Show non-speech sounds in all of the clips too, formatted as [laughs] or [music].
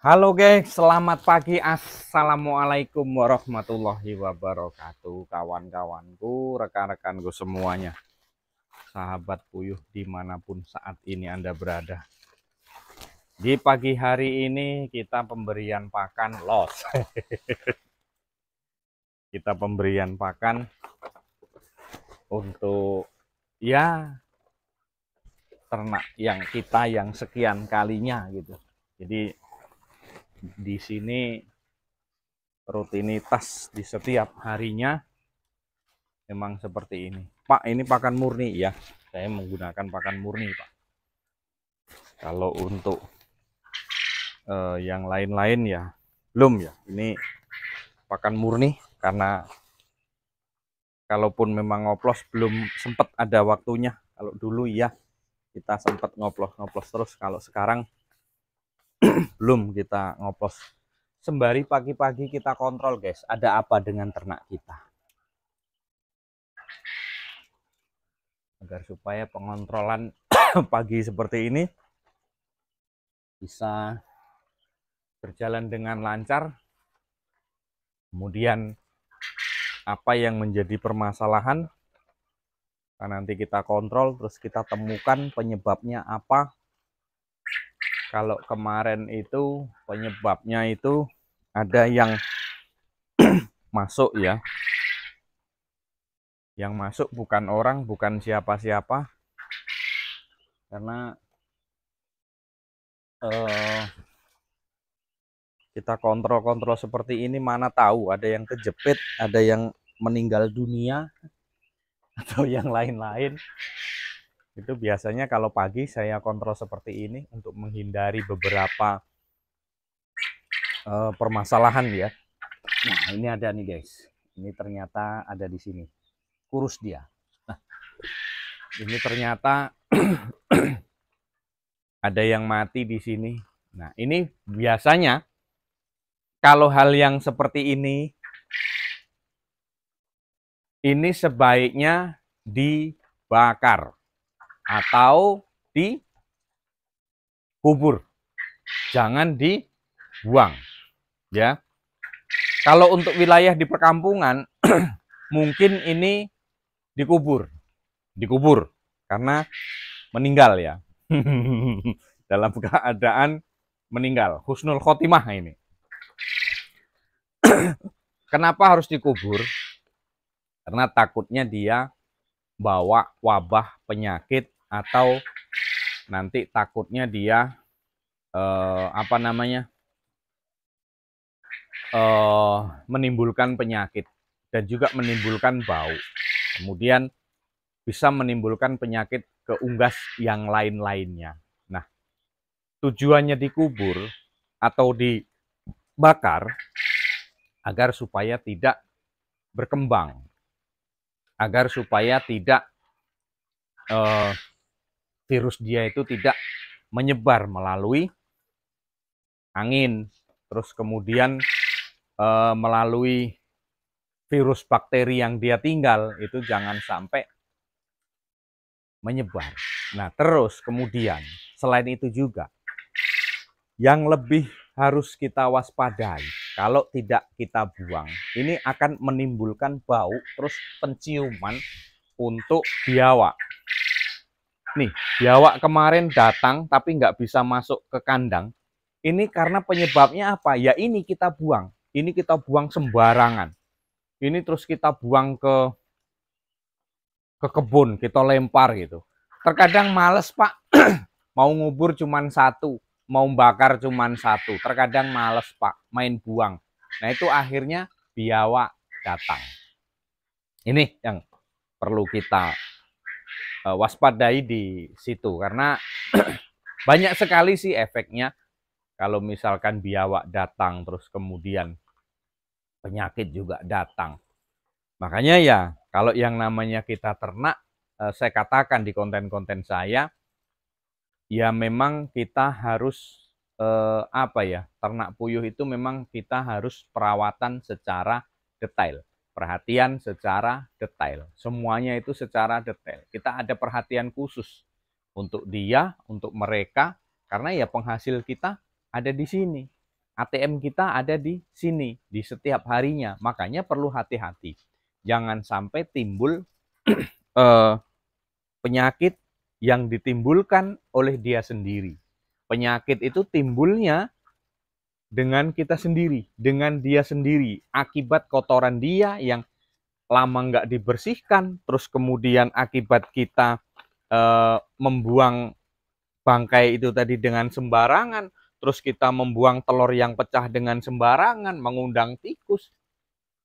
Halo guys, selamat pagi. Assalamualaikum warahmatullahi wabarakatuh. Kawan-kawanku, rekan-rekanku semuanya. Sahabat puyuh dimanapun saat ini Anda berada. Di pagi hari ini kita pemberian pakan los. [laughs] kita pemberian pakan untuk ya ternak yang kita yang sekian kalinya gitu. Jadi Mm-hmm. di sini rutinitas di setiap harinya memang seperti ini Pak ini pakan murni ya saya menggunakan pakan murni Pak kalau untuk eh, yang lain-lain ya belum ya ini pakan murni karena kalaupun memang ngoplos belum sempat ada waktunya kalau dulu ya kita sempat ngoplos-ngoplos terus kalau sekarang [clears throat] belum kita ngoplos sembari pagi-pagi kita kontrol guys ada apa dengan ternak kita agar supaya pengontrolan [clears throat] pagi seperti ini bisa berjalan dengan lancar kemudian apa yang menjadi permasalahan nah, nanti kita kontrol terus kita temukan penyebabnya apa kalau kemarin itu penyebabnya itu ada yang [clears throat] masuk ya yang masuk bukan orang bukan siapa-siapa karena uh, kita kontrol-kontrol seperti ini mana tahu ada yang kejepit ada yang meninggal dunia [laughs] atau yang lain-lain itu biasanya kalau pagi saya kontrol seperti ini untuk menghindari beberapa uh, permasalahan ya. Nah, ini ada nih guys. Ini ternyata ada di sini. Kurus dia. Nah, ini ternyata [clears throat] ada yang mati di sini. Nah, ini biasanya kalau hal yang seperti ini ini sebaiknya dibakar atau di kubur. Jangan dibuang, ya. Kalau untuk wilayah di perkampungan [clears throat] mungkin ini dikubur. Dikubur karena meninggal ya. [laughs] Dalam keadaan meninggal, husnul khotimah ini. [clears throat] Kenapa harus dikubur? Karena takutnya dia bawa wabah penyakit atau nanti takutnya dia eh, apa namanya eh, menimbulkan penyakit dan juga menimbulkan bau kemudian bisa menimbulkan penyakit ke unggas yang lain-lainnya nah tujuannya dikubur atau dibakar agar supaya tidak berkembang agar supaya tidak eh, virus dia itu tidak menyebar melalui angin, terus kemudian e, melalui virus bakteri yang dia tinggal itu jangan sampai menyebar. Nah, terus kemudian selain itu juga yang lebih harus kita waspadai kalau tidak kita buang ini akan menimbulkan bau terus penciuman untuk biawak nih biawak kemarin datang tapi nggak bisa masuk ke kandang ini karena penyebabnya apa ya ini kita buang ini kita buang sembarangan ini terus kita buang ke ke kebun kita lempar gitu terkadang males pak [clears throat] mau ngubur cuma satu mau bakar cuma satu terkadang males pak main buang nah itu akhirnya biawak datang ini yang perlu kita uh, waspadai di situ karena [clears throat] banyak sekali sih efeknya kalau misalkan biawak datang terus kemudian penyakit juga datang. Makanya ya kalau yang namanya kita ternak eh, saya katakan di konten-konten saya ya memang kita harus eh, apa ya ternak puyuh itu memang kita harus perawatan secara detail perhatian secara detail. Semuanya itu secara detail. Kita ada perhatian khusus untuk dia, untuk mereka, karena ya penghasil kita ada di sini. ATM kita ada di sini, di setiap harinya. Makanya perlu hati-hati. Jangan sampai timbul [clears throat] eh, penyakit yang ditimbulkan oleh dia sendiri. Penyakit itu timbulnya dengan kita sendiri, dengan dia sendiri, akibat kotoran dia yang lama nggak dibersihkan, terus kemudian akibat kita e, membuang bangkai itu tadi dengan sembarangan, terus kita membuang telur yang pecah dengan sembarangan, mengundang tikus,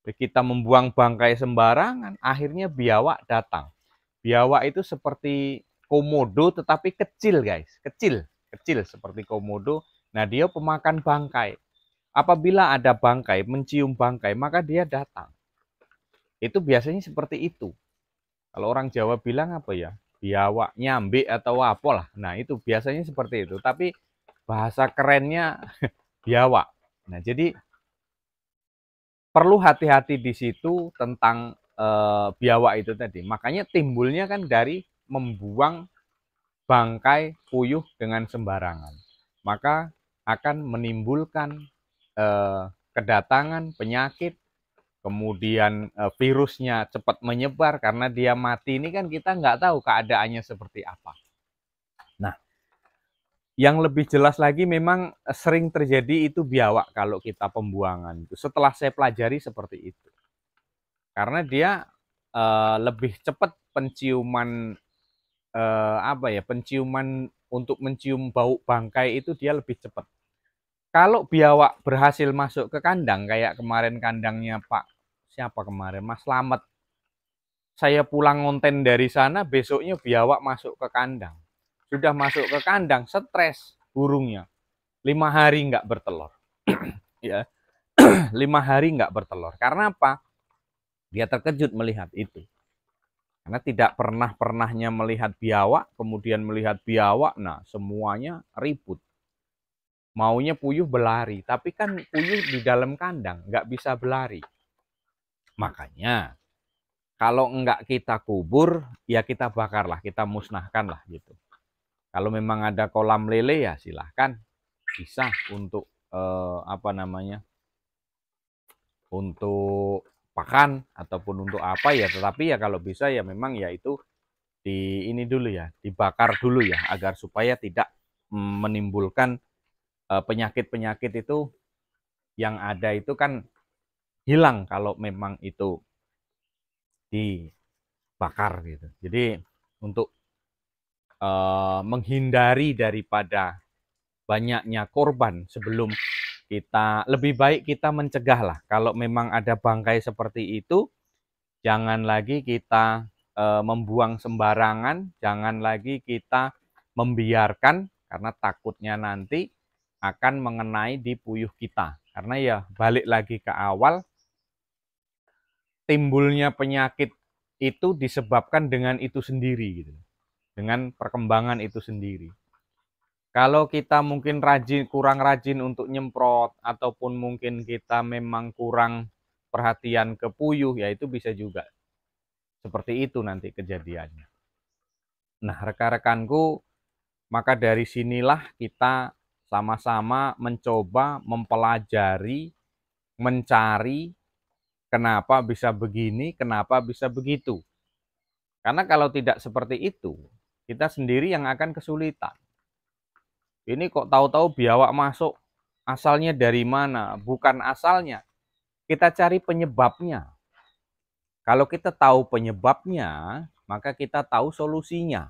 kita membuang bangkai sembarangan, akhirnya biawak datang. Biawak itu seperti komodo tetapi kecil guys, kecil, kecil seperti komodo Nah, dia pemakan bangkai. Apabila ada bangkai, mencium bangkai, maka dia datang. Itu biasanya seperti itu. Kalau orang Jawa bilang apa ya? Biawak, nyambi atau apa Nah, itu biasanya seperti itu. Tapi bahasa kerennya [laughs] biawak. Nah, jadi perlu hati-hati di situ tentang e, biawak itu tadi. Makanya timbulnya kan dari membuang bangkai puyuh dengan sembarangan. Maka akan menimbulkan eh, kedatangan penyakit, kemudian eh, virusnya cepat menyebar karena dia mati. Ini kan kita nggak tahu keadaannya seperti apa. Nah, yang lebih jelas lagi memang eh, sering terjadi itu biawak kalau kita pembuangan. Setelah saya pelajari seperti itu. Karena dia eh, lebih cepat penciuman eh, apa ya penciuman untuk mencium bau bangkai itu dia lebih cepat kalau biawak berhasil masuk ke kandang kayak kemarin kandangnya Pak siapa kemarin Mas Lamet saya pulang ngonten dari sana besoknya biawak masuk ke kandang sudah masuk ke kandang stres burungnya lima hari nggak bertelur [clears throat] ya [clears throat] lima hari nggak bertelur karena apa dia terkejut melihat itu karena tidak pernah pernahnya melihat biawak kemudian melihat biawak nah semuanya ribut maunya puyuh berlari, tapi kan puyuh di dalam kandang nggak bisa berlari. Makanya kalau enggak kita kubur, ya kita bakarlah, kita musnahkanlah gitu. Kalau memang ada kolam lele ya silahkan bisa untuk eh, apa namanya untuk pakan ataupun untuk apa ya tetapi ya kalau bisa ya memang ya itu di ini dulu ya dibakar dulu ya agar supaya tidak mm, menimbulkan Eh, penyakit-penyakit itu yang ada itu kan hilang kalau memang itu dibakar gitu. Jadi untuk uh, menghindari daripada banyaknya korban sebelum kita lebih baik kita mencegah lah. kalau memang ada bangkai seperti itu jangan lagi kita uh, membuang sembarangan jangan lagi kita membiarkan karena takutnya nanti akan mengenai di puyuh kita. Karena ya balik lagi ke awal, timbulnya penyakit itu disebabkan dengan itu sendiri. Gitu. Dengan perkembangan itu sendiri. Kalau kita mungkin rajin, kurang rajin untuk nyemprot, ataupun mungkin kita memang kurang perhatian ke puyuh, ya itu bisa juga. Seperti itu nanti kejadiannya. Nah, rekan-rekanku, maka dari sinilah kita sama-sama mencoba mempelajari, mencari kenapa bisa begini, kenapa bisa begitu. Karena kalau tidak seperti itu, kita sendiri yang akan kesulitan. Ini kok tahu-tahu biawak masuk, asalnya dari mana? Bukan asalnya. Kita cari penyebabnya. Kalau kita tahu penyebabnya, maka kita tahu solusinya.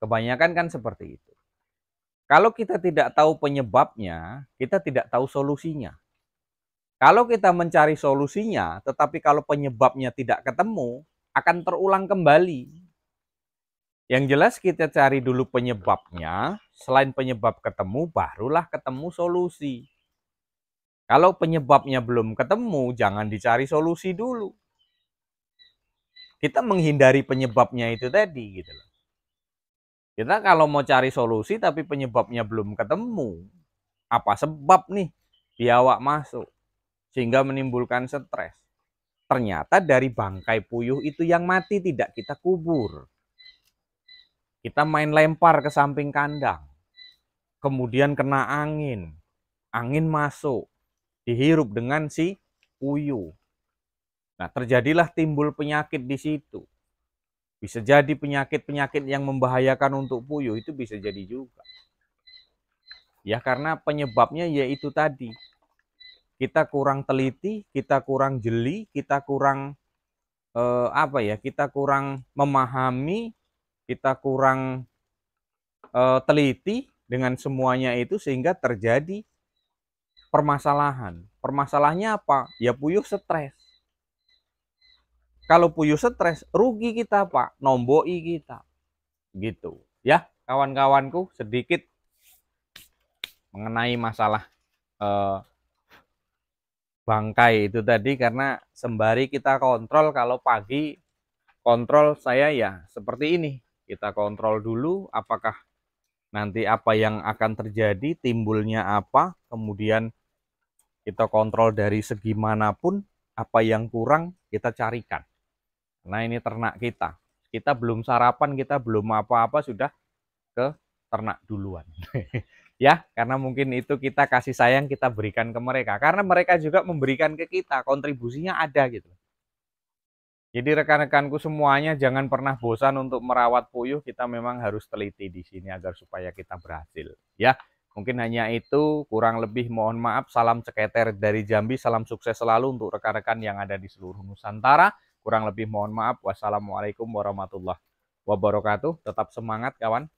Kebanyakan kan seperti itu. Kalau kita tidak tahu penyebabnya, kita tidak tahu solusinya. Kalau kita mencari solusinya, tetapi kalau penyebabnya tidak ketemu, akan terulang kembali. Yang jelas kita cari dulu penyebabnya, selain penyebab ketemu, barulah ketemu solusi. Kalau penyebabnya belum ketemu, jangan dicari solusi dulu. Kita menghindari penyebabnya itu tadi gitu loh. Kita kalau mau cari solusi tapi penyebabnya belum ketemu, apa sebab nih biawak masuk sehingga menimbulkan stres? Ternyata dari bangkai puyuh itu yang mati tidak kita kubur. Kita main lempar ke samping kandang. Kemudian kena angin. Angin masuk, dihirup dengan si puyuh. Nah, terjadilah timbul penyakit di situ. Bisa jadi penyakit-penyakit yang membahayakan untuk puyuh itu bisa jadi juga. Ya karena penyebabnya yaitu tadi. Kita kurang teliti, kita kurang jeli, kita kurang eh, apa ya? Kita kurang memahami, kita kurang eh, teliti dengan semuanya itu sehingga terjadi permasalahan. Permasalahannya apa? Ya puyuh stres. Kalau puyuh stres, rugi kita Pak, nomboi kita. Gitu ya kawan-kawanku sedikit mengenai masalah eh, bangkai itu tadi karena sembari kita kontrol kalau pagi kontrol saya ya seperti ini kita kontrol dulu apakah nanti apa yang akan terjadi timbulnya apa kemudian kita kontrol dari segi manapun apa yang kurang kita carikan Nah ini ternak kita. Kita belum sarapan, kita belum apa-apa sudah ke ternak duluan. [laughs] ya, karena mungkin itu kita kasih sayang kita berikan ke mereka. Karena mereka juga memberikan ke kita, kontribusinya ada gitu. Jadi rekan-rekanku semuanya jangan pernah bosan untuk merawat puyuh. Kita memang harus teliti di sini agar supaya kita berhasil. Ya, mungkin hanya itu. Kurang lebih mohon maaf. Salam ceketer dari Jambi. Salam sukses selalu untuk rekan-rekan yang ada di seluruh Nusantara. Kurang lebih mohon maaf. Wassalamualaikum warahmatullahi wabarakatuh. Tetap semangat kawan.